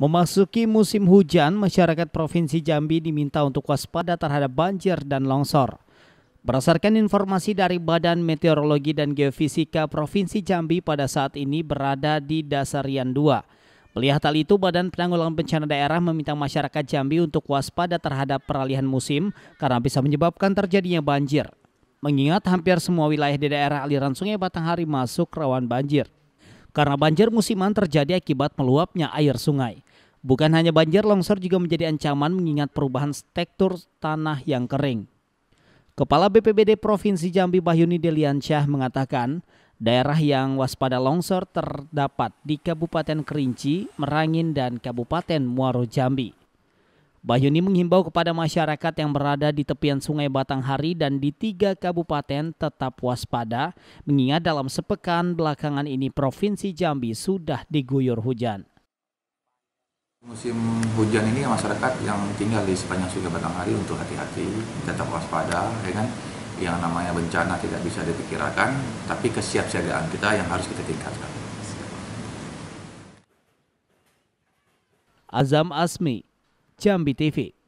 Memasuki musim hujan, masyarakat Provinsi Jambi diminta untuk waspada terhadap banjir dan longsor. Berdasarkan informasi dari Badan Meteorologi dan Geofisika Provinsi Jambi pada saat ini berada di dasarian 2. Melihat hal itu, Badan Penanggulangan Bencana Daerah meminta masyarakat Jambi untuk waspada terhadap peralihan musim karena bisa menyebabkan terjadinya banjir. Mengingat hampir semua wilayah di daerah aliran sungai Batanghari masuk rawan banjir. Karena banjir musiman terjadi akibat meluapnya air sungai. Bukan hanya banjir, longsor juga menjadi ancaman mengingat perubahan struktur tanah yang kering. Kepala BPBD Provinsi Jambi Bahyuni Deliansyah mengatakan, daerah yang waspada longsor terdapat di Kabupaten Kerinci, Merangin, dan Kabupaten Muaro Jambi. Bahyuni menghimbau kepada masyarakat yang berada di tepian Sungai Batanghari dan di tiga kabupaten tetap waspada, mengingat dalam sepekan belakangan ini Provinsi Jambi sudah diguyur hujan. Musim hujan ini masyarakat yang tinggal di sepanjang Sungai Batanghari untuk hati-hati, tetap waspada, ya kan? Yang namanya bencana tidak bisa diperkirakan, tapi kesiapsiagaan kita yang harus kita tingkatkan. Azam Asmi, Jambi TV.